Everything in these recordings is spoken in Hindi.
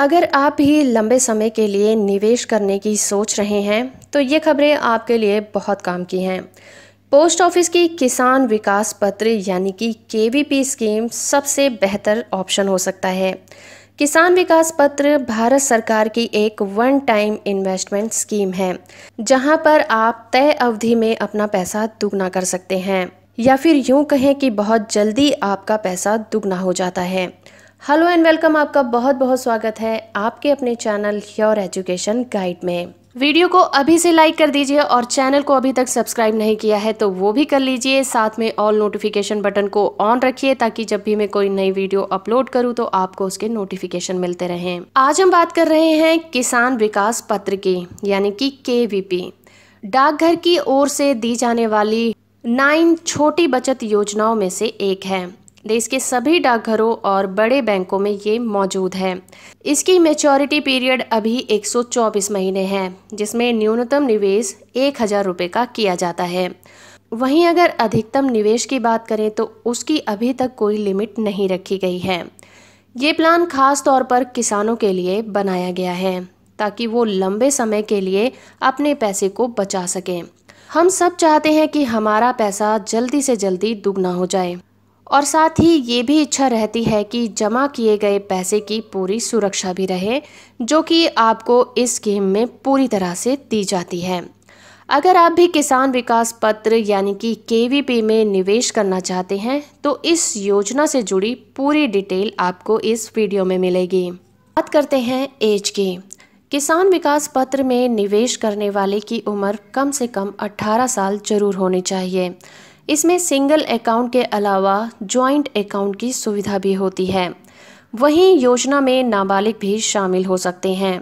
अगर आप भी लंबे समय के लिए निवेश करने की सोच रहे हैं तो ये खबरें आपके लिए बहुत काम की हैं पोस्ट ऑफिस की किसान विकास पत्र यानी कि के स्कीम सबसे बेहतर ऑप्शन हो सकता है किसान विकास पत्र भारत सरकार की एक वन टाइम इन्वेस्टमेंट स्कीम है जहां पर आप तय अवधि में अपना पैसा दुगना कर सकते हैं या फिर यूं कहें कि बहुत जल्दी आपका पैसा दुगना हो जाता है हेलो एंड वेलकम आपका बहुत बहुत स्वागत है आपके अपने चैनल योर एजुकेशन गाइड में वीडियो को अभी से लाइक कर दीजिए और चैनल को अभी तक सब्सक्राइब नहीं किया है तो वो भी कर लीजिए साथ में ऑल नोटिफिकेशन बटन को ऑन रखिए ताकि जब भी मैं कोई नई वीडियो अपलोड करूं तो आपको उसके नोटिफिकेशन मिलते रहें आज हम बात कर रहे हैं किसान विकास पत्र की यानी कि के डाकघर की ओर से दी जाने वाली नाइन छोटी बचत योजनाओं में से एक है देश के सभी डाकघरों और बड़े बैंकों में ये मौजूद है इसकी मेचोरिटी पीरियड अभी 124 महीने हैं जिसमें न्यूनतम निवेश एक हज़ार रुपये का किया जाता है वहीं अगर अधिकतम निवेश की बात करें तो उसकी अभी तक कोई लिमिट नहीं रखी गई है ये प्लान खास तौर पर किसानों के लिए बनाया गया है ताकि वो लंबे समय के लिए अपने पैसे को बचा सकें हम सब चाहते हैं कि हमारा पैसा जल्दी से जल्दी दुगना हो जाए और साथ ही ये भी इच्छा रहती है कि जमा किए गए पैसे की पूरी सुरक्षा भी रहे जो कि आपको इस स्कीम में पूरी तरह से दी जाती है अगर आप भी किसान विकास पत्र यानी कि के में निवेश करना चाहते हैं तो इस योजना से जुड़ी पूरी डिटेल आपको इस वीडियो में मिलेगी बात करते हैं एज की किसान विकास पत्र में निवेश करने वाले की उम्र कम से कम 18 साल जरूर होनी चाहिए इसमें सिंगल अकाउंट के अलावा ज्वाइंट अकाउंट की सुविधा भी होती है वहीं योजना में नाबालिग भी शामिल हो सकते हैं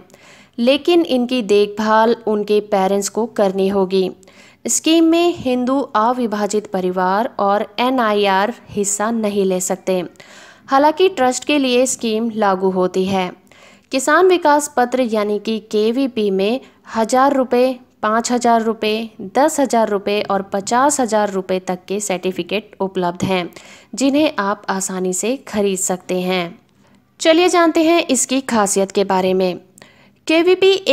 लेकिन इनकी देखभाल उनके पेरेंट्स को करनी होगी स्कीम में हिंदू अविभाजित परिवार और एन हिस्सा नहीं ले सकते हालांकि ट्रस्ट के लिए स्कीम लागू होती है किसान विकास पत्र यानी कि के में हज़ार रुपये पाँच हज़ार रुपये दस हज़ार रुपये और पचास हज़ार रुपये तक के सर्टिफिकेट उपलब्ध हैं जिन्हें आप आसानी से खरीद सकते हैं चलिए जानते हैं इसकी खासियत के बारे में के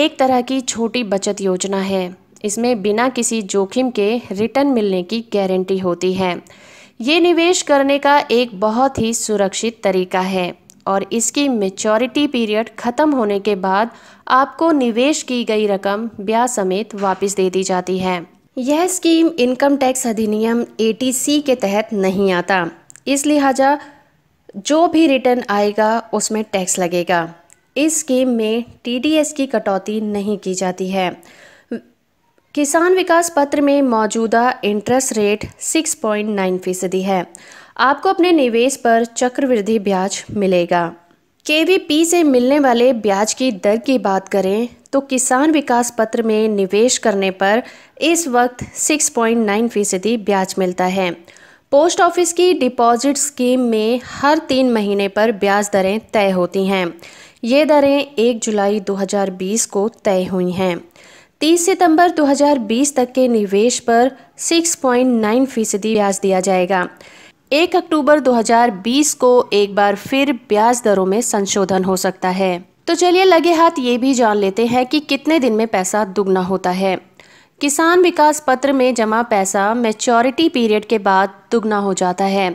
एक तरह की छोटी बचत योजना है इसमें बिना किसी जोखिम के रिटर्न मिलने की गारंटी होती है ये निवेश करने का एक बहुत ही सुरक्षित तरीका है और इसकी मेचोरिटी पीरियड ख़त्म होने के बाद आपको निवेश की गई रकम ब्याज समेत वापस दे दी जाती है यह स्कीम इनकम टैक्स अधिनियम ए के तहत नहीं आता इस लिहाजा जो भी रिटर्न आएगा उसमें टैक्स लगेगा इस स्कीम में टी की कटौती नहीं की जाती है किसान विकास पत्र में मौजूदा इंटरेस्ट रेट 6.9 फीसदी है आपको अपने निवेश पर चक्रवृद्धि ब्याज मिलेगा के से मिलने वाले ब्याज की दर की बात करें तो किसान विकास पत्र में निवेश करने पर इस वक्त 6.9 फीसदी ब्याज मिलता है पोस्ट ऑफिस की डिपॉजिट स्कीम में हर तीन महीने पर ब्याज दरें तय होती हैं ये दरें 1 जुलाई 2020 को तय हुई हैं 30 सितंबर 2020 तक के निवेश पर 6.9 फीसदी ब्याज दिया जाएगा एक अक्टूबर 2020 को एक बार फिर ब्याज दरों में संशोधन हो सकता है तो चलिए लगे हाथ ये भी जान लेते हैं कि कितने दिन में पैसा दुगना होता है किसान विकास पत्र में जमा पैसा मेचोरिटी पीरियड के बाद दुगना हो जाता है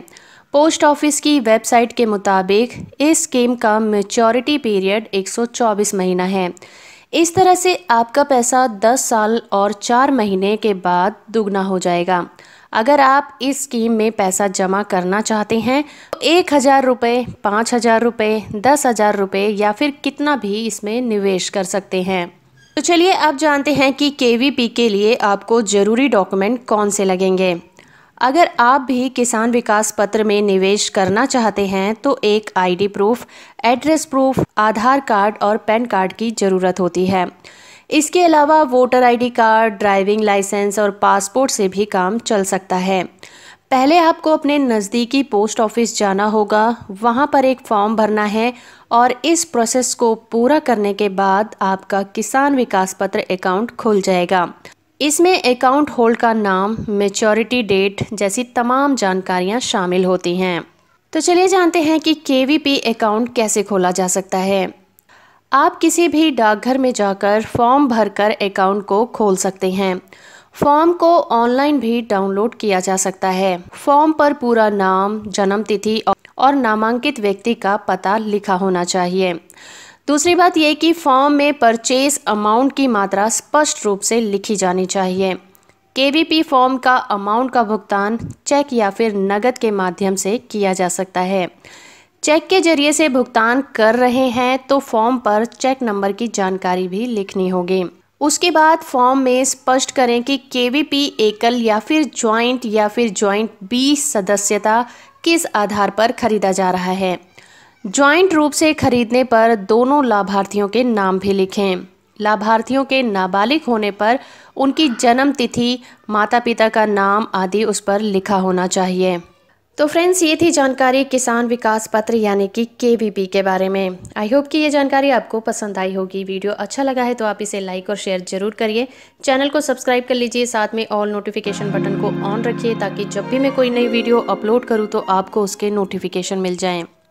पोस्ट ऑफिस की वेबसाइट के मुताबिक इस स्कीम का मेचोरिटी पीरियड 124 महीना है इस तरह से आपका पैसा 10 साल और 4 महीने के बाद दुगना हो जाएगा अगर आप इस स्कीम में पैसा जमा करना चाहते हैं तो एक हज़ार रुपये पाँच हज़ार रुपये दस हज़ार रुपये या फिर कितना भी इसमें निवेश कर सकते हैं तो चलिए अब जानते हैं कि के के लिए आपको ज़रूरी डॉक्यूमेंट कौन से लगेंगे अगर आप भी किसान विकास पत्र में निवेश करना चाहते हैं तो एक ID proof address proof Aadhaar card और पैन कार्ड की ज़रूरत होती है इसके अलावा voter ID card driving licence और पासपोर्ट से भी काम चल सकता है पहले आपको अपने नज़दीकी पोस्ट ऑफिस जाना होगा वहाँ पर एक फॉर्म भरना है और इस प्रोसेस को पूरा करने के बाद आपका किसान विकास पत्र अकाउंट खुल जाएगा इसमें अकाउंट होल्ड का नाम मेचोरिटी डेट जैसी तमाम जानकारियाँ शामिल होती हैं तो चलिए जानते हैं कि के अकाउंट कैसे खोला जा सकता है आप किसी भी डाकघर में जाकर फॉर्म भरकर अकाउंट को खोल सकते हैं फॉर्म को ऑनलाइन भी डाउनलोड किया जा सकता है फॉर्म पर पूरा नाम जन्म तिथि और नामांकित व्यक्ति का पता लिखा होना चाहिए दूसरी बात यह कि फॉर्म में परचेज अमाउंट की मात्रा स्पष्ट रूप से लिखी जानी चाहिए के फॉर्म का अमाउंट का भुगतान चेक या फिर नकद के माध्यम से किया जा सकता है चेक के जरिए से भुगतान कर रहे हैं तो फॉर्म पर चेक नंबर की जानकारी भी लिखनी होगी उसके बाद फॉर्म में स्पष्ट करें कि केवीपी एकल या फिर ज्वाइंट या फिर ज्वाइंट बी सदस्यता किस आधार पर खरीदा जा रहा है ज्वाइंट रूप से खरीदने पर दोनों लाभार्थियों के नाम भी लिखें लाभार्थियों के नाबालिग होने पर उनकी जन्म तिथि माता पिता का नाम आदि उस पर लिखा होना चाहिए तो फ्रेंड्स ये थी जानकारी किसान विकास पत्र यानी कि के के बारे में आई होप कि ये जानकारी आपको पसंद आई होगी वीडियो अच्छा लगा है तो आप इसे लाइक और शेयर जरूर करिए चैनल को सब्सक्राइब कर लीजिए साथ में ऑल नोटिफिकेशन बटन को ऑन रखिए ताकि जब भी मैं कोई नई वीडियो अपलोड करूँ तो आपको उसके नोटिफिकेशन मिल जाएँ